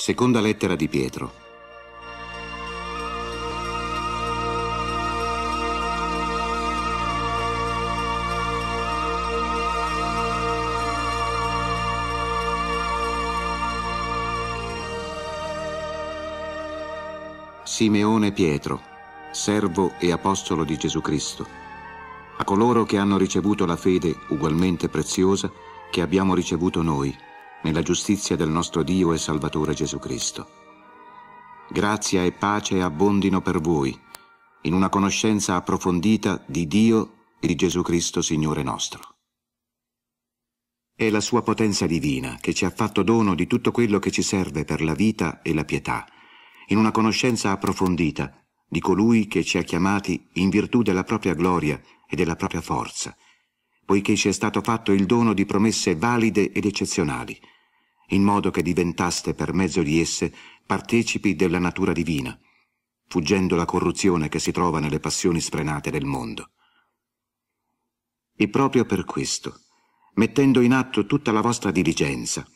Seconda lettera di Pietro. Simeone Pietro, servo e apostolo di Gesù Cristo, a coloro che hanno ricevuto la fede ugualmente preziosa che abbiamo ricevuto noi nella giustizia del nostro Dio e Salvatore Gesù Cristo. Grazia e pace abbondino per voi, in una conoscenza approfondita di Dio e di Gesù Cristo Signore nostro. È la sua potenza divina che ci ha fatto dono di tutto quello che ci serve per la vita e la pietà, in una conoscenza approfondita di colui che ci ha chiamati in virtù della propria gloria e della propria forza, poiché ci è stato fatto il dono di promesse valide ed eccezionali, in modo che diventaste per mezzo di esse partecipi della natura divina, fuggendo la corruzione che si trova nelle passioni sfrenate del mondo. E proprio per questo, mettendo in atto tutta la vostra diligenza,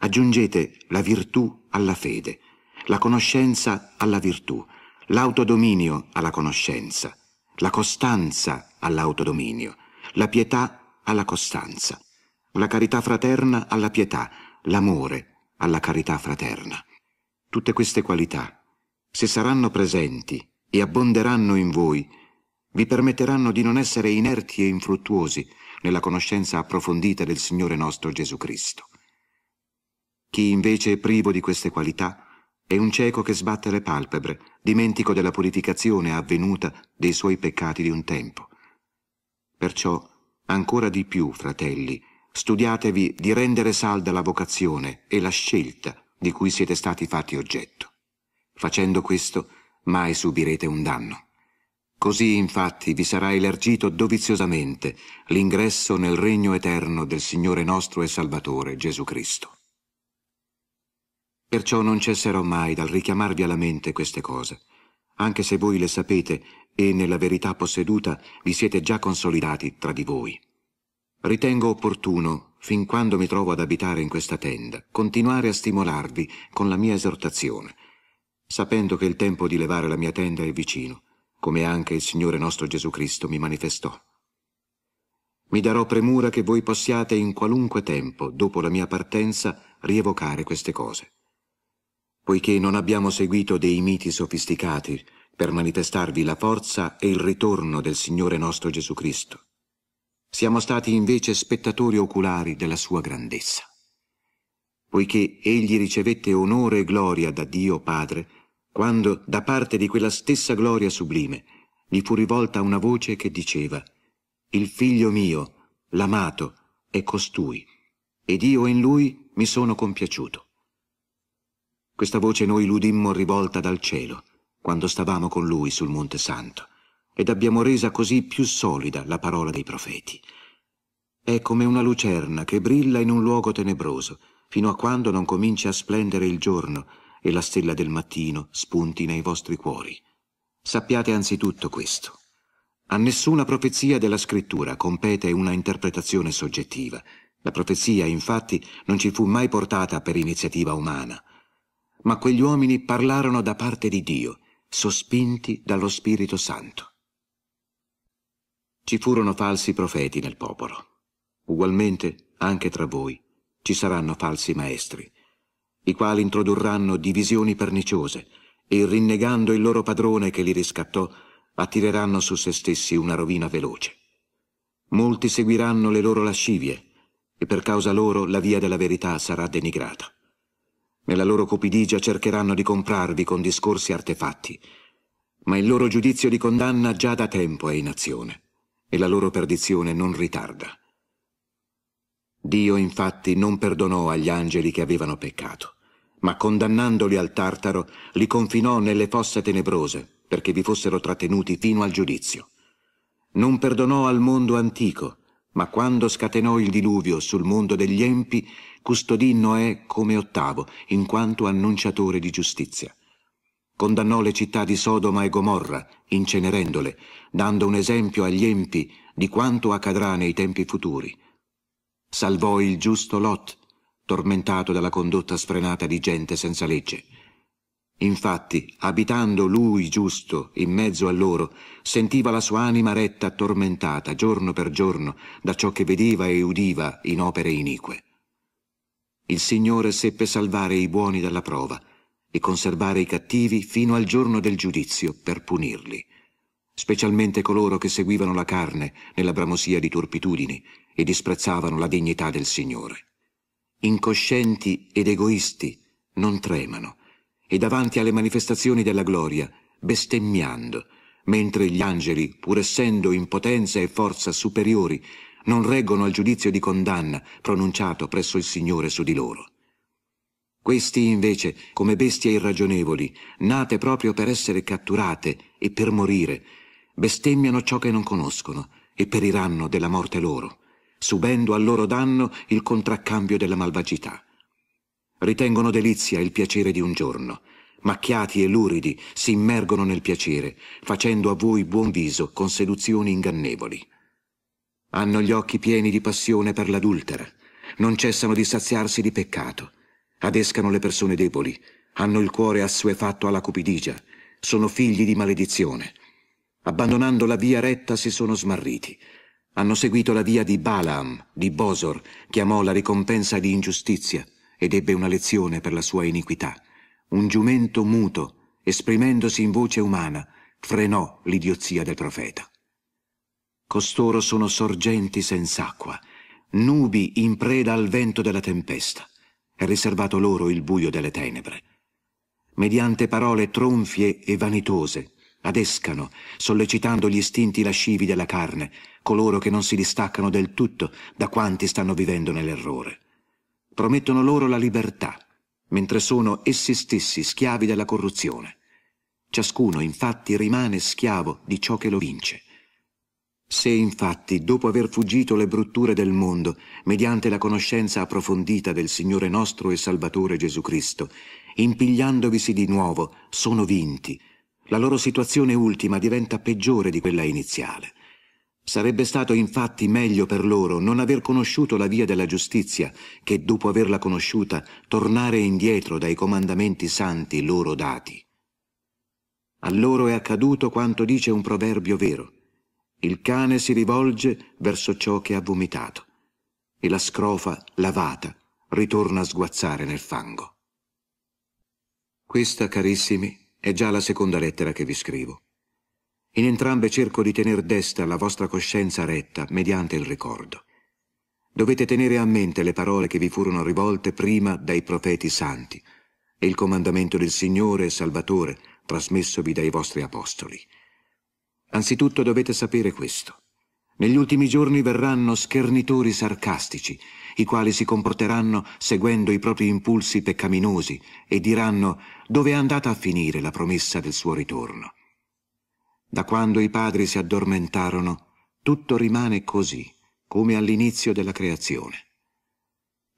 aggiungete la virtù alla fede, la conoscenza alla virtù, l'autodominio alla conoscenza, la costanza all'autodominio, la pietà alla costanza, la carità fraterna alla pietà, l'amore alla carità fraterna. Tutte queste qualità, se saranno presenti e abbonderanno in voi, vi permetteranno di non essere inerti e infruttuosi nella conoscenza approfondita del Signore nostro Gesù Cristo. Chi invece è privo di queste qualità è un cieco che sbatte le palpebre, dimentico della purificazione avvenuta dei suoi peccati di un tempo. Perciò, ancora di più, fratelli, studiatevi di rendere salda la vocazione e la scelta di cui siete stati fatti oggetto. Facendo questo, mai subirete un danno. Così infatti vi sarà elargito doviziosamente l'ingresso nel regno eterno del Signore nostro e Salvatore Gesù Cristo. Perciò non cesserò mai dal richiamarvi alla mente queste cose, anche se voi le sapete e nella verità posseduta vi siete già consolidati tra di voi. Ritengo opportuno, fin quando mi trovo ad abitare in questa tenda, continuare a stimolarvi con la mia esortazione, sapendo che il tempo di levare la mia tenda è vicino, come anche il Signore nostro Gesù Cristo mi manifestò. Mi darò premura che voi possiate in qualunque tempo, dopo la mia partenza, rievocare queste cose poiché non abbiamo seguito dei miti sofisticati per manifestarvi la forza e il ritorno del Signore nostro Gesù Cristo. Siamo stati invece spettatori oculari della sua grandezza. Poiché egli ricevette onore e gloria da Dio Padre, quando da parte di quella stessa gloria sublime gli fu rivolta una voce che diceva «Il figlio mio, l'amato, è costui, ed io in lui mi sono compiaciuto». Questa voce noi l'udimmo rivolta dal cielo, quando stavamo con lui sul Monte Santo, ed abbiamo resa così più solida la parola dei profeti. È come una lucerna che brilla in un luogo tenebroso, fino a quando non comincia a splendere il giorno e la stella del mattino spunti nei vostri cuori. Sappiate anzitutto questo. A nessuna profezia della scrittura compete una interpretazione soggettiva. La profezia, infatti, non ci fu mai portata per iniziativa umana, ma quegli uomini parlarono da parte di Dio, sospinti dallo Spirito Santo. Ci furono falsi profeti nel popolo. Ugualmente, anche tra voi, ci saranno falsi maestri, i quali introdurranno divisioni perniciose e, rinnegando il loro padrone che li riscattò, attireranno su se stessi una rovina veloce. Molti seguiranno le loro lascivie, e per causa loro la via della verità sarà denigrata. Nella loro cupidigia cercheranno di comprarvi con discorsi artefatti, ma il loro giudizio di condanna già da tempo è in azione e la loro perdizione non ritarda. Dio infatti non perdonò agli angeli che avevano peccato, ma condannandoli al Tartaro li confinò nelle fosse tenebrose perché vi fossero trattenuti fino al giudizio. Non perdonò al mondo antico, ma quando scatenò il diluvio sul mondo degli empi, custodì Noè come ottavo, in quanto annunciatore di giustizia. Condannò le città di Sodoma e Gomorra, incenerendole, dando un esempio agli empi di quanto accadrà nei tempi futuri. Salvò il giusto Lot, tormentato dalla condotta sfrenata di gente senza legge. Infatti, abitando lui giusto in mezzo a loro, sentiva la sua anima retta tormentata giorno per giorno da ciò che vedeva e udiva in opere inique. Il Signore seppe salvare i buoni dalla prova e conservare i cattivi fino al giorno del giudizio per punirli, specialmente coloro che seguivano la carne nella bramosia di turpitudini e disprezzavano la dignità del Signore. Incoscienti ed egoisti non tremano e davanti alle manifestazioni della gloria bestemmiando, mentre gli angeli, pur essendo in potenza e forza superiori non reggono al giudizio di condanna pronunciato presso il Signore su di loro. Questi invece, come bestie irragionevoli, nate proprio per essere catturate e per morire, bestemmiano ciò che non conoscono e periranno della morte loro, subendo al loro danno il contraccambio della malvagità. Ritengono delizia il piacere di un giorno, macchiati e luridi si immergono nel piacere, facendo a voi buon viso con seduzioni ingannevoli. Hanno gli occhi pieni di passione per l'adultera, non cessano di saziarsi di peccato, adescano le persone deboli, hanno il cuore assuefatto alla cupidigia, sono figli di maledizione. Abbandonando la via retta si sono smarriti. Hanno seguito la via di Balaam, di Bosor, che amò la ricompensa di ingiustizia ed ebbe una lezione per la sua iniquità. Un giumento muto, esprimendosi in voce umana, frenò l'idiozia del profeta. Costoro sono sorgenti senz'acqua, nubi in preda al vento della tempesta. È riservato loro il buio delle tenebre. Mediante parole tronfie e vanitose, adescano, sollecitando gli istinti lascivi della carne, coloro che non si distaccano del tutto da quanti stanno vivendo nell'errore. Promettono loro la libertà, mentre sono essi stessi schiavi della corruzione. Ciascuno infatti rimane schiavo di ciò che lo vince. Se infatti, dopo aver fuggito le brutture del mondo, mediante la conoscenza approfondita del Signore nostro e Salvatore Gesù Cristo, impigliandovisi di nuovo, sono vinti, la loro situazione ultima diventa peggiore di quella iniziale. Sarebbe stato infatti meglio per loro non aver conosciuto la via della giustizia che, dopo averla conosciuta, tornare indietro dai comandamenti santi loro dati. A loro è accaduto quanto dice un proverbio vero – il cane si rivolge verso ciò che ha vomitato e la scrofa, lavata, ritorna a sguazzare nel fango. Questa, carissimi, è già la seconda lettera che vi scrivo. In entrambe cerco di tener desta la vostra coscienza retta mediante il ricordo. Dovete tenere a mente le parole che vi furono rivolte prima dai profeti santi e il comandamento del Signore e Salvatore trasmessovi dai vostri apostoli. Anzitutto dovete sapere questo. Negli ultimi giorni verranno schernitori sarcastici, i quali si comporteranno seguendo i propri impulsi peccaminosi e diranno dove è andata a finire la promessa del suo ritorno. Da quando i padri si addormentarono, tutto rimane così, come all'inizio della creazione.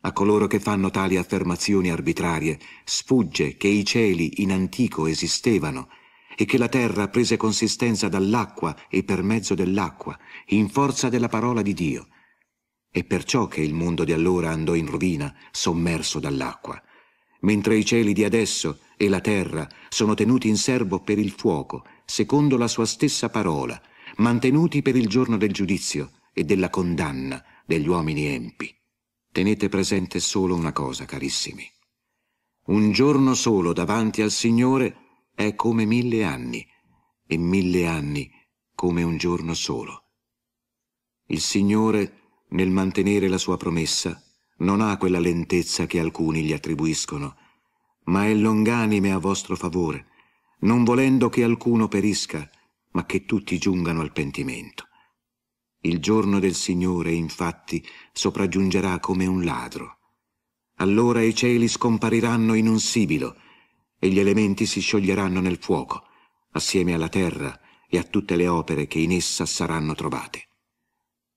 A coloro che fanno tali affermazioni arbitrarie sfugge che i cieli in antico esistevano e che la terra prese consistenza dall'acqua e per mezzo dell'acqua, in forza della parola di Dio. È perciò che il mondo di allora andò in rovina, sommerso dall'acqua, mentre i cieli di adesso e la terra sono tenuti in serbo per il fuoco, secondo la sua stessa parola, mantenuti per il giorno del giudizio e della condanna degli uomini empi. Tenete presente solo una cosa, carissimi. Un giorno solo davanti al Signore è come mille anni, e mille anni come un giorno solo. Il Signore, nel mantenere la sua promessa, non ha quella lentezza che alcuni gli attribuiscono, ma è longanime a vostro favore, non volendo che alcuno perisca, ma che tutti giungano al pentimento. Il giorno del Signore, infatti, sopraggiungerà come un ladro. Allora i cieli scompariranno in un sibilo, e gli elementi si scioglieranno nel fuoco, assieme alla terra e a tutte le opere che in essa saranno trovate.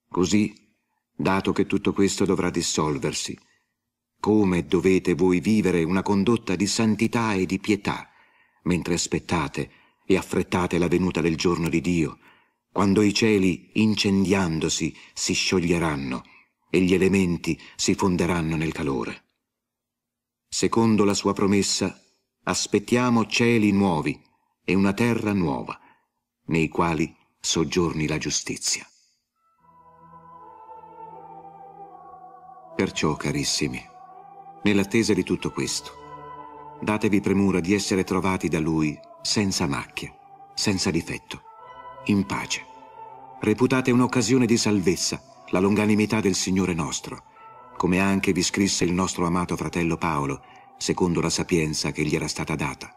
Così, dato che tutto questo dovrà dissolversi, come dovete voi vivere una condotta di santità e di pietà, mentre aspettate e affrettate la venuta del giorno di Dio, quando i cieli, incendiandosi, si scioglieranno e gli elementi si fonderanno nel calore. Secondo la sua promessa, aspettiamo cieli nuovi e una terra nuova, nei quali soggiorni la giustizia. Perciò, carissimi, nell'attesa di tutto questo, datevi premura di essere trovati da Lui senza macchia, senza difetto, in pace. Reputate un'occasione di salvezza la longanimità del Signore nostro, come anche vi scrisse il nostro amato fratello Paolo, secondo la sapienza che gli era stata data.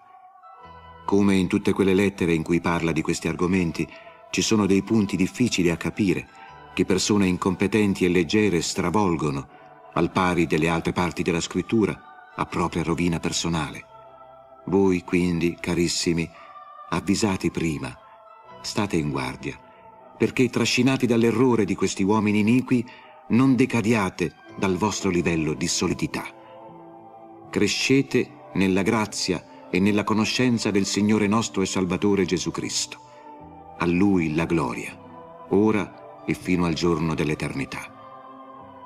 Come in tutte quelle lettere in cui parla di questi argomenti, ci sono dei punti difficili a capire, che persone incompetenti e leggere stravolgono, al pari delle altre parti della scrittura, a propria rovina personale. Voi, quindi, carissimi, avvisati prima, state in guardia, perché trascinati dall'errore di questi uomini iniqui, non decadiate dal vostro livello di solidità crescete nella grazia e nella conoscenza del Signore nostro e Salvatore Gesù Cristo. A Lui la gloria, ora e fino al giorno dell'eternità.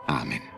Amen.